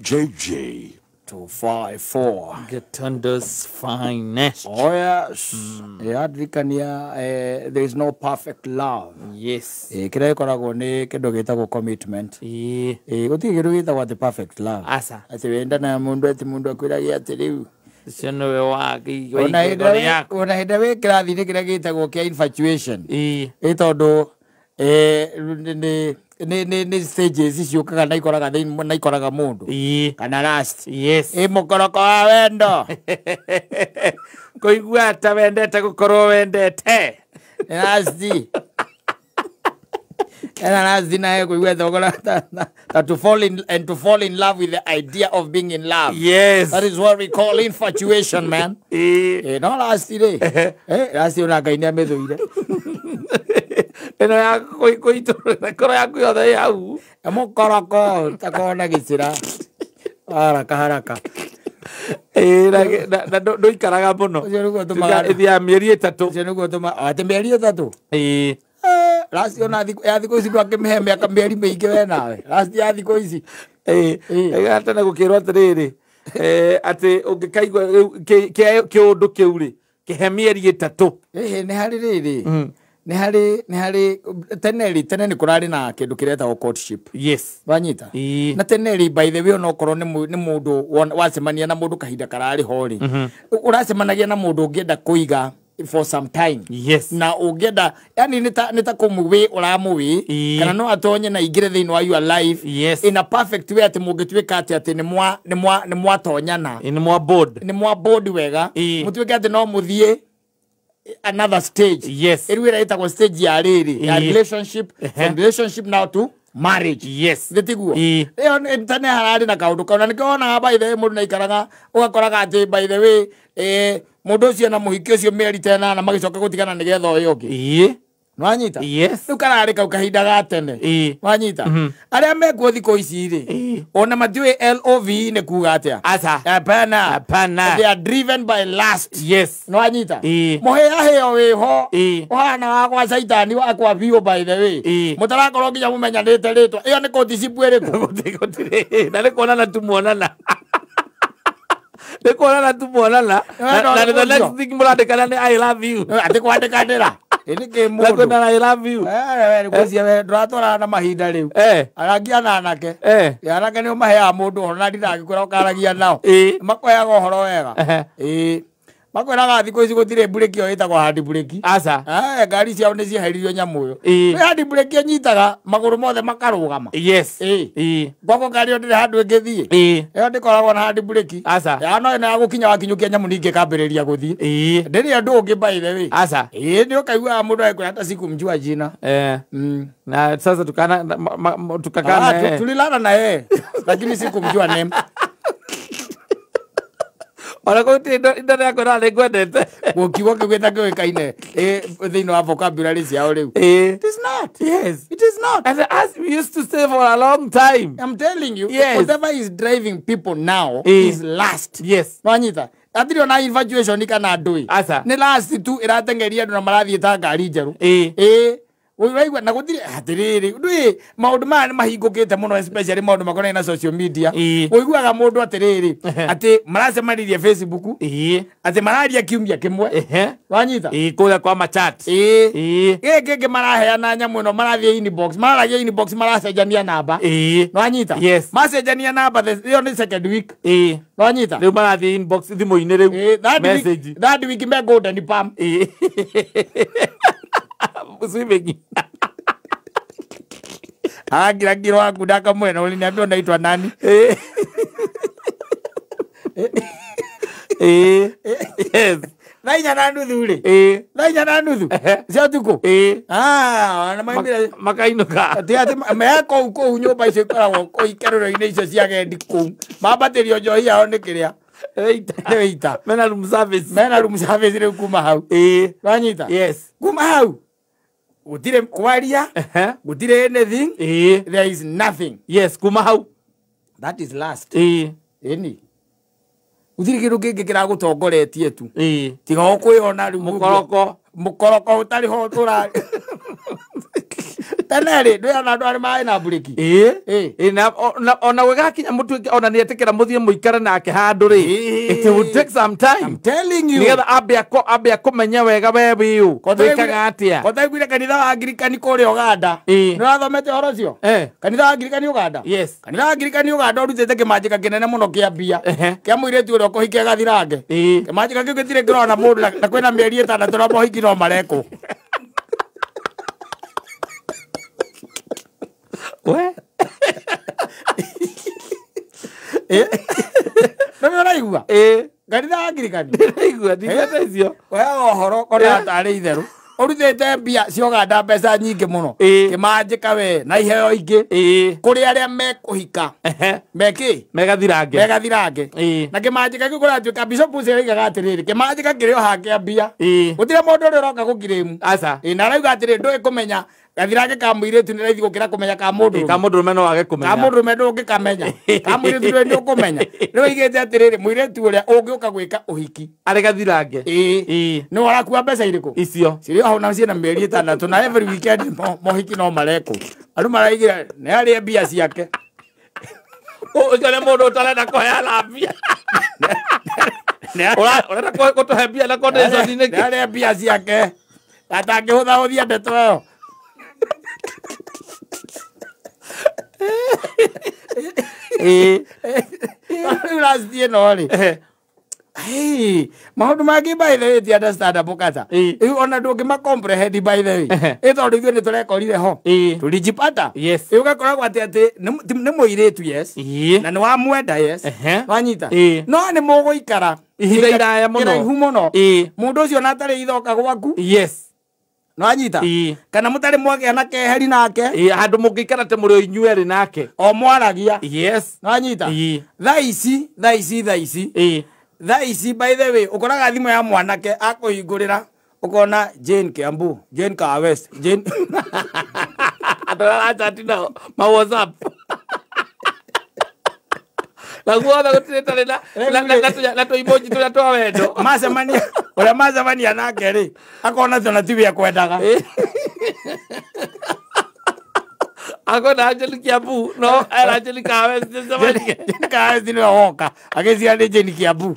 JJ. 254. Getunda's finest. Oh, yes. Mm. Yadvikania, eh, eh, there is no perfect love. Yes. Eh, kira gikoragwo ni kindu gitagwo commitment. Eh. Eh, gutirĩ kĩndũ gĩtagwo atĩ eh, perfect love. Asa. Atĩ wenda na mundu atĩ mundu akwĩragia atĩ rĩu cio nä we wona hä ndä wä kä rathi nä kä rä a gä tagwo kä a ä tondå nä stages ciåkaga na ikoraga må ndå kana ä må koroko wa wendo kå igua ta wendete gå korwo wendete nanazi naye kuigua to fall in and to fall in love with the idea of being in love yes that is what we call infatuation man eh, eh no last day eh. Eh. eh last methuire ya na ndå ikaraga må no mä eri ä tatå ä Eh, last ona ya thiku ici ndwakĩmĩhe mĩaka mĩeri mĩingĩ we nawe last ya thiku ici gatene eh, eh, gũkĩrwo atĩrĩrĩ atĩ ũngĩkaigua kĩũndũ kĩu rĩ kĩhe mĩeri ĩtatũ nĩ harĩ rĩrĩ mm. nĩ harĩ nĩ harĩ tene rĩ tene nĩ kũrarĩ na kĩndũ kĩretagwo courtship yes na tene by the way ona okorwo na mũndũ kahinda kararĩ ho rĩ mm-hmm. ũracemanagia na for some time yes. na ugeda yani nita, nita kumuwi uramuwi yeah. kana no atonye na igire thini wa your life yes. in a perfect way ati mungituika kati ati ni mwa ni mwa ni mwa mwatonyana ni mwa board ni mwa board wega yeah. mutuike ati no muthie eh, another stage yes ita kwa stage ya riri ya relationship uh -huh. from relationship now to marriage yes the gitiguo iyo tene harari na kaundu kaona nikio onaga by the way mundu naikaraga ugakoraga ati by the way eh, mundu ucio na muhiki ucio mieri tena na magicoka gutigana nigetha uyu ungi nwanyita riu kararä kau kahinda ga tene nwanyita mhm. arä a mekuo thikå ici rä ona matiå lov nä kuga atä anwanywanyita må hä ahä o wä ho å hana wakwa caitani wakwa biå by the way må tarakorwo nginya må menyanä te rä twa ä yo nä kå thicibu ä rä kå na rä kuonana tu muonana nä kuonana tu muonana na the next thing murandikana ni i love you ati kwandikanira ini ki mahinda rä u arangia nanake anake nä we nduratwarana må ndå å horo na anake anake ra å karagia horo na ndiragikura nao makoyaga horo wega makwiraga thiku ici gå tirä mburä ki ä yätagwo handi mburä ki aca ngari ciao nä cieheririo nyamå ä yo handi mburä ki nyitaga maguru mothe makarugama yes ngwakwo boko gari yo ndä rä handå ä ngä thiä ä yo ndä na hard break asa ya no ina gukinya ya gå kinya wakinyå kia nyamå ningä kambä rä ria gå thiä ndä rä andå å ngä mbaä re wä ä nä å kaiguaga må ndå mm. na sasa tukana tukakana ah, tulilala na yeye lakini siku mjua name ona gå indo rä akå rarä ngwendete gå kiugo kä gwä kä å kaine thä inä wa vocabulary ciao rä u for a long time i'm telling you yes. whatever is driving people now eh. is last yes wanyita atirä ona infatuation kana ndå ä nä last tu ä ratengeria andå na marathiä ta ngari njerå ä waigua na gutire ah, atiriri ndui maundu maya ni mahingukite muno especially maundu makonai na social media uiguaga mundu atiriri ati marasemanirie facebook ati mararia kiumia kimwe wanyita kuria kwa machat giki ngi maraheana nyamu ino marathie inbox maragia inbox maracenjania namba nwanyita macenjania namba iyo ni second week nwanyita riu marathie inbox thimu-ini riu that week that me golden palm Ah, kila kila wangu daka mwena uliniambia unaitwa nani thainya eh. Eh. Eh. na nuthu Eh. thainya na nuthu cia tukå ah, na maimire makainåka meheko u kå u nyå mba icio ikoragwo ise kwa inä icio ciagendi kå u mambatä rio njoi yao nä kä rä a ita mena room service mena room service rä u kuma hau Eh. Yes. kuma hau gutire kwaria gutire anything there is nothing yes kuma hau that is last ini gutire kindu kingi kiragutongoretie tu tiga ukwiyona riu mukoroko mukoroko utari ho turari teneri ndä andå arä maä na mburiki ona gwe gakinya må tuä ona nä etä kä ra må thiä må ikare nake handå rä getha ambe akå menya wega we wä ũ wä kaga atä a kotaiguire kanitha wa ngirikani kå rä a uganda nä wathomete horo cio kanitha wa ngirikani uganda kanitha wa ngirikani uganda å rutä te kä manjä ka kä nene må no kä a mbia kä a må irä tu å rä a kå hikia gathirange kä manjä ka kä u gä tirä kä rona må ndå na kwä na mä eri ä tandatå rä a mohiki no marekwo Eh? nä mä raigua nganitha wa ngirikani ndä raigua ndigata eh? icio wea ohoro kona eh? tarä itheru urutete mbia cioganda mbeca nyingi muno kimanjika we na iheo ingi kuri aria mekuhika meki megathirange megathirange na kimanjika kiu kuratuika bishop kä oigaga atiriri kimanjika kiri ohangia mbia gutire mundu uria uroka gukirimu aca na arauga atiriri ndui kumenya gathirange ka mũirĩtu nĩ raithi gũkĩra kũmenya ka mũndũ ka mũndũ rume no wage kũmenya ka mũndũ rume ndũngĩ kamenya ka mũirĩtu rwe nĩ ũkũmenya rĩu oigĩte atĩrĩrĩ mũirĩtu ũrĩa ũngĩũka gwĩka ũhiki arĩ gathirange ĩĩ nĩ warakua mbeca irĩkũ icio cirĩ hau na ciĩna mĩeri ĩtandatũ na every weekend mohiki no marekwo andũ maraigira nĩ arĩe mbia ciake ũcio nĩ mũndũ ũtarenda kũheana mbia ũrenda gũtũhe mbia na kondiconi nĩkĩ nĩ arĩa mbia ciake atangĩhũthahũthia ndeto ĩyo uracitie no rä eh. maundu mangä mbaithärätie andastandamukata eh. rä ona ndå ngä makomprehend mbaithä ä eh. tondå ithuä nä tå rekorire ho tå rijipata ä å gakoragwo atä atä nä må irä tu na nä wamwenda wanyita no nä må gå ikara ihinda iraya må no må ndå å cio na atarä ithoka gwaku no anyita kana mutari mwagä na keheri nake handå må ngä ikara atä må rä inyuerä nake o mwaragia yes no anyita tha ici tha ici tha ici tha ici by the way ukoraga thimå ya mwanake akuhingå rä ra ukona jane kiambu jane kawest jane andå arä a nao ma whatsapp maguotha gå tirä tarä na tå imbå njitå rä a twa wendo macemania å rä a macemania nake rä akona cio na tiwä akwendaga eh. akona Angeli kiabu no era eh, Angeli Kawesi Kawesi ni woka agezia ni Jeni Kiambu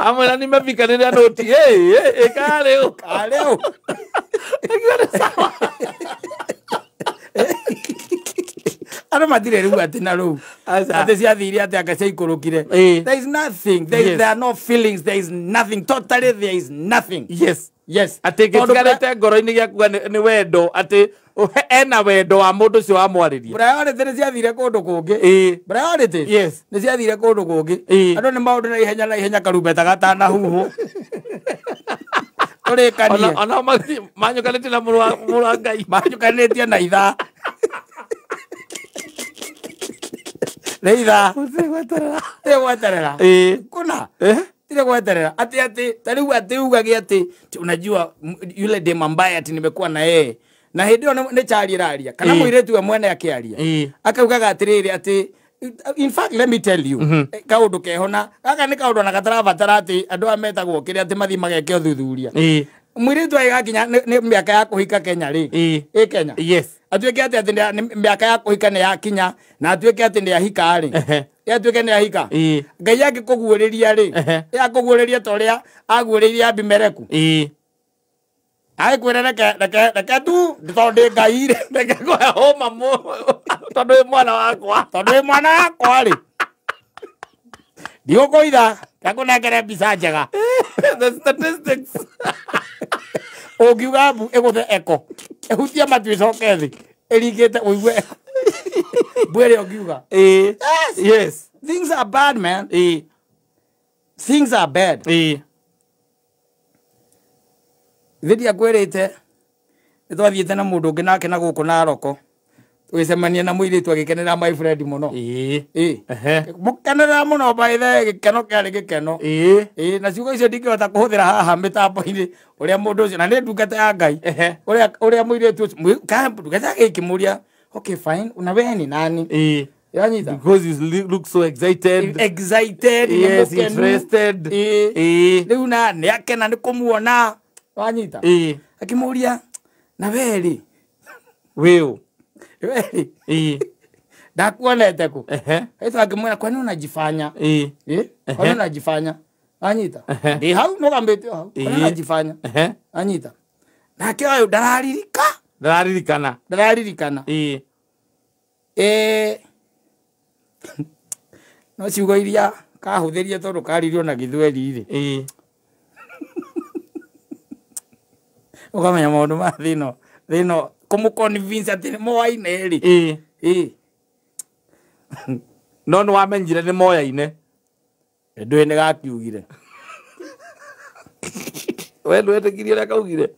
amwena nimefika nä rä a noti ä karä å karä å matirä rä u na rä u ciathire atä anga ciaikå rå kire there is nothing there, yes. there are no feelings there is nothing totally there is nothing yes yes atä gä ngoro-inä gä akuga wendo atä ena wendo wa må ndå å cio wa mwarä priority nä ciathire kå ndå kå ngä priority yes nä ciathire kå ndå kå ngä andå na ihenya na ihenya karumbeta gatanahuhå tå rä kanio manyå kanä tie na må rå wa ngai manyå kanä tie na ithaa reitha tire gweterera kuna tire gweterera ati ati tariu ati ugage ati unajua yule dema mbaya ati nimekuwa na yeye na hä ä ä nä cari raria kana må irä tu we mwene akä aria akaugaga atä rä in fact let me tell you mm -hmm. Eh, kaundu kehona gaka ni kaundu na gatarabatara ati andu a metagwo kiri ati mathi mageke uthuthuria mwiritu aiga kinya nä mä aka ya kå hika kenya rä ä kenya yes ke atä atä mä aka ya kå ni ya kinya na atuä ke atä hika ahika rä atuä ke nä ahika ngai angä kå guå rä ria rä akå guå rä ria ta å rä a aguå rä ria mbimereku agäkwä ra reke tu tondå ndä ngai rä reke kå homa tondå ä mwana wakwa tondå ä mwana wakwa rä ndigå kå itha ngakå nengere mbica njega the statistics ungiuga mbu the eko ehutia matu icoke thi irigite uigue mbwire ungiuga yes yes things are bad man eh things are bad eh thidi akwirite nitwathiite na mundu ungi nake na guku naroko wicemanie na muiritu agikenera my friend muno mukenerera muno baithe gikeno kiari gikeno na ciugo icio ndingihota kuhuthira haha mitambo-ini uria mundu ucio na ni ndungata ya ngai uria muiritu ndungata agikimuria okay fine una wewe nani Yanyita. na nĩ akena nĩ kũmuona. Wanyita. Akimuria na weri. Wĩũ ndakuonete ku aitha ngimwira kwani unajifanya anyita hau hau anyita nake ndararirika ndararirikana ndararirikana ee. no ciugo iria kahutherie tondu karirio na githweri ri maundu ma thino kumuconvince ati moyaine ri eh eh no ni wamenyire ni moyaine ndui ni gakiugire we ndwetikirie ria kaugire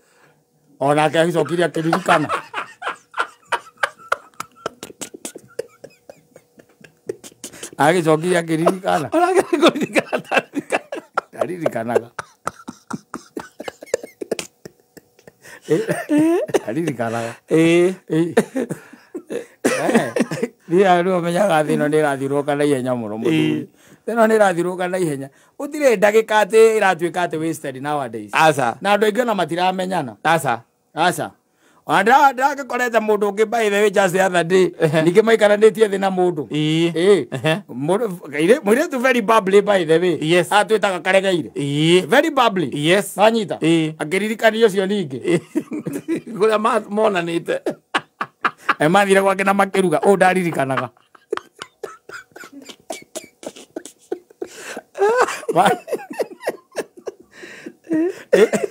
onake agicokire akiririkana agicokire akiririkana ndaririkanaga aririkanaga rä menyaga thä no nä rathirå na ihenya må no må thuri nä rathirå na ihenya å tirä ndagä ka atä ä ratuä ka atä na andå aingä ona matiramenyana aca ona ndirakorete må ndå å ngä mbaä the ningä maikaranä tie thä na må ndå irä tu mbaä the atwä taga karegeire nanyita akä ririkani å cio ningä kuria monanite mathire gwake na makiruga ũ ndaririkanaga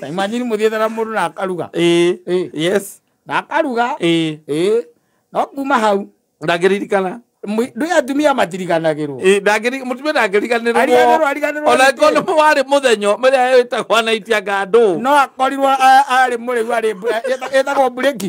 imagine muthiete må ndå na akaruga eh. yes na akaruga eh. no kuma hau ririkana ndå ya atumia matiriganagärwo må ndangäriganärwo ona korwo nä warä må thenyo mä rä a ä tagwo anaitianga andå no akorirwo arä må rä u ätagwo breki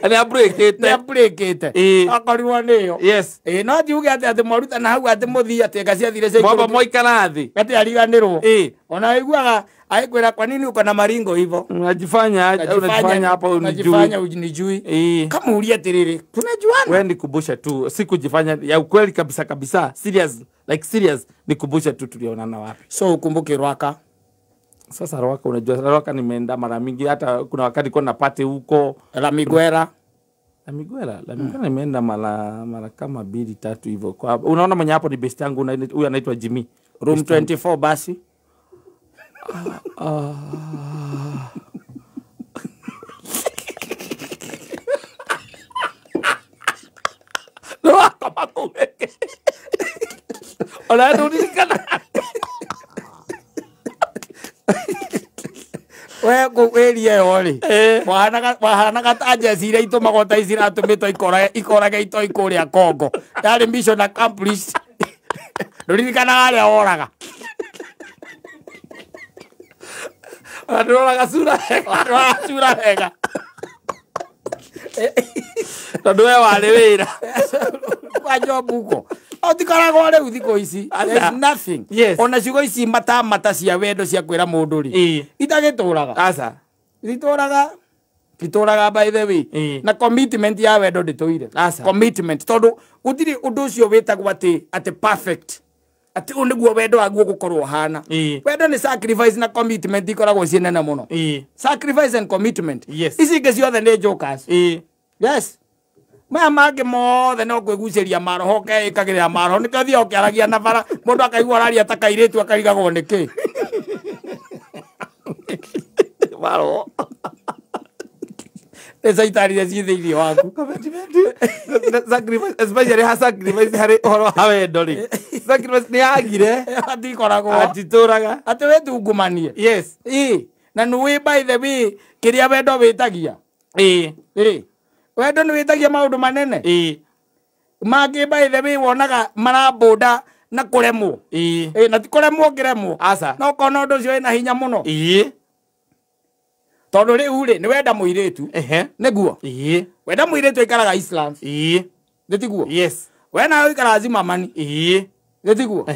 nä abrä te akorirwo nä ä yo no njiuge atä atä na hau atä må thii atä ngaciathire ciaimwamba moikara thä atä ariganä rwo Unaigua aikwira kwa nini uko na maringo hivyo unajifanya unajifanya hapa unijui unajifanya unijui ee. kama ulia tiriri tunajuana wewe nikubusha tu si kujifanya ya ukweli kabisa kabisa serious like serious nikubusha tu tulionana wapi so ukumbuke rwaka sasa rwaka unajua rwaka nimeenda mara mingi hata kuna wakati kwa napate huko la miguera la miguera la miguera mm. nimeenda mara mara kama mbili tatu hivyo unaona mwenye hapo ni best yangu huyu anaitwa Jimmy room 24 basi Uh, no vas a tomar con Hola, Dominicana. we kugeria yori wahanaga ta njeci iria itumagwo ta mä to ikorage itoi kũrĩa Congo yarĩ mission accomplished ndũririkanaga a woraga andoraga cura wega cura wega tondå we warä wä ra kwanjombuko tikoragwo rä u thikå ici ona ciugo ici matamata cia wendo cia kwä ra må ndå rä itagä tå raga itå raga by the way na commitment ya wendo ndä tå ire tondå gå tirä å ndå å cio wä tagwo atä ati å nä guo wendo waguo gå korwo å hana wendo nä sacrifice na commitment ikoragwo ciä nene må no sacrifice and commitment yes. ciothe nä jokers yes maya mangä mothe no kwä gucä ria maroho keä kagä rä ra maroho nä kä thiaga å kä aragia na bara må ndå akaigua å ta kairä tu akarigagwo nä kä maroho caitari iria ciä thä iniä waku harä å horo wa wendo rä nä yagire atikoragwo atitå raga atä wä tungumanie na nä wä mbaithe wä kä rä a wendo wä tagia wendo nä wä tagia maå ndå manene mangä mbaithe wä wonaga marambå nda na kå remwo na tikå remwo ngä remwo no kona å ndå å cio wä na hinya må no tondu riu ri ni wenda muiritu niguo wenda muiritu aikaraga islands nitiguo yes wena uikaraga zimamani nitiguo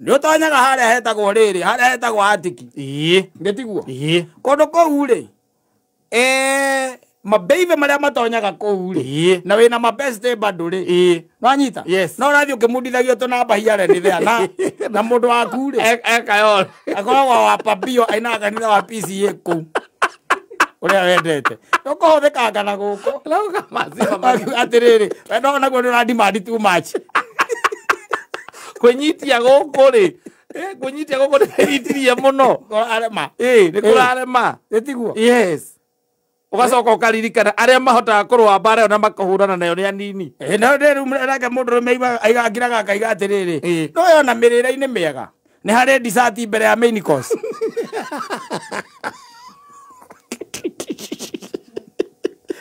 nä å tonyaga harä a hetagwo rä rä harä a hetagwo atiki ngä tiguo kå ndå kå u rä ee, mabeive marä a matonyaga kå u rä na wä na mabeste bandå rä nanyita na å rathiä å kä mundithagio tå namba hiare nä thea na må ndå waku rä e-, e-, akoragwo wa papio ainaga kanitha wa pca kå u uria wendete ndukuhuthikanga na guku atiriri we no naguo ni urandimandi too much kwinyitia guku ri kwinyitia guku ni kwinyitie muno kurarema ni kurarema tiguo yes ugacoka ukaririkana aria mahotaga kurwa mbara na makahurana nayo ni anini nayo ndirake mundu rume aigangiraga akaiga atiriri no yona mirire-ini miega ni harä ndicati mbere ya mainicos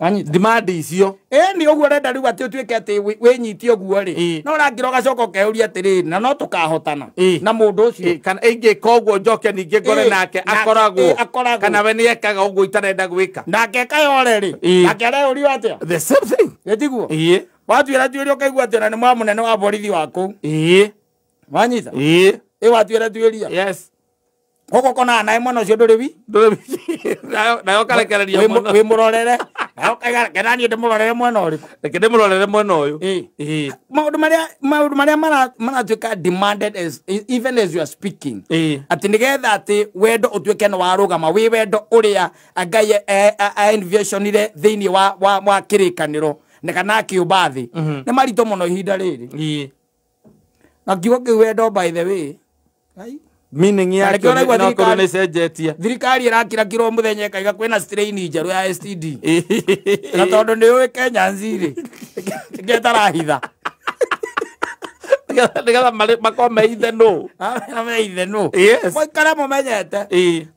demand icio ä nä å guo renda rä u atä å tuä ke atä wä nyite å guo rä no rangä ro gacoka å keå ria atä rä na no tå kahotana na må ndå å cio kana ä ngä koguo njoke ningä ngore nake akoragwo kana we nä ekaga å guo itarenda gwä ka nake ekayore rä nake areå rio atä a ä tiguo watuä ra tuä rä å kaigua atä na ni mwa må nene wa borithi waku wanyita ä watuä ra tuä ria gå kå konaga naä e mwena å cio ndå rä wi nayo karekereria wä må rorere kenanie ndimurorere mwena uriku reke ndimurorere mwena uyu maundu maria maundu maria maratuika demanded as, even as you are speaking ati nigetha ati wendo utuike ni warugama wi wendo uria ngai aenviationire eh, eh, eh, thiini wa wa wa kirikaniro na kana kiumba thi mhm. ni marito muno ihinda riri na kiugo kiu wendo by the way meaning yake nakorwo nä cenjetie thirikari ä rakira kirwo må thenya ä kwä strain njerå ya std na tondå nä å ä kenya nzirä ngetarahitha nigetha makorwo meithe nå ah, meithe nå mwikare må menyete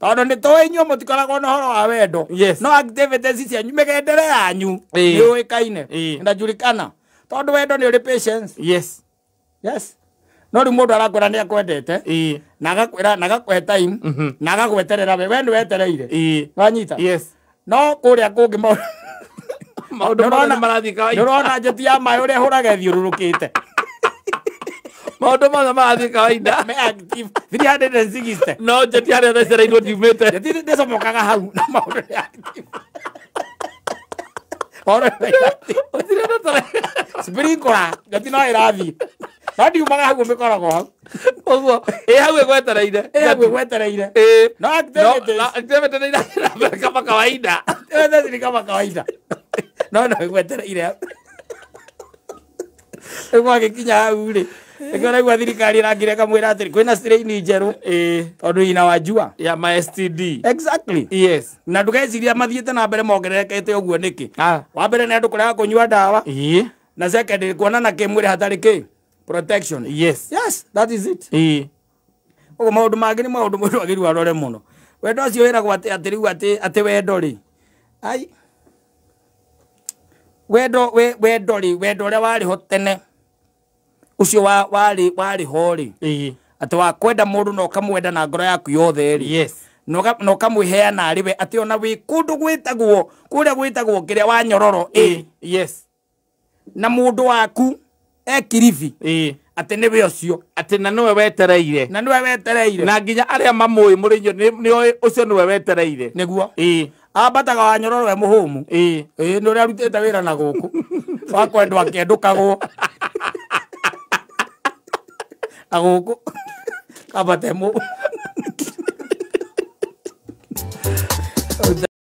tondå nä tå inyuä må tikoragwo na horo wa wendo no activities cianyu mä gendere yanyu nä å ä kaine wendo nä å rä yes yes no rä må arakwä ra nä akwendete na agakwä na agakwä time mhm. na we we nä wetereire wanyita no kå rä a kå ngä nä rona njeti ya maä å rä a hå rage thiå rå rå kä te maå ndå mothe marathiä kawaida njeti harä a thecereirwo ndiumä te ndä comokaga hau na maå ndå nä Ahora, Sprinkler, ya tiene hadi kora kwa ogo e e no ndiumaga hau mĩkoragwo hau ũguo ĩ hau ĩgwetereire hau ĩgwetereire notemetereire kama kawaida ni kama kawaida no no e e kwa ĩgwetereire kwa rĩu agĩkinya hau rĩ ĩkĩo raigua thirikari ĩrangire kamwĩra atĩ ni straini e tondũ ina wajua ya ma std exactly yes na ndũgeciria mathiĩte na mbere mongererekete ũguo nĩkĩ ah. wa mbere nĩ andũ kũrega kũnyua ndawa na second kuonana kĩmwĩrĩ hatari kĩ protection yes yes that is it ii uguo maundu mangi ni maundu mundu agiriu arore muno wendo ucio wiragwo ati ati riu ati ati wendo ri ai wendo we wendo ri wendo uria wari ho tene ucio wa wari wari ho ri ii ati wa kwenda mundu na ukamwenda na ngoro yaku yothe ri yes na ukamwiheana ari we ati ona wi kundu gwitagwo kuria gwitagwo kiria wa nyororo ii yes na mundu waku ekiribi ĩĩ atä nä wä å cio atä na nä we wetereire na nä we wetereire na nginya arä a mamå ä må rä nä å cio nä we wetereire nä guo ĩĩ ambataga wanyororwe må hå mu ĩĩ nä å rä a arutä te wä ra na gå kå wakwendwo akĩendå kagwo na gå kå kabatemo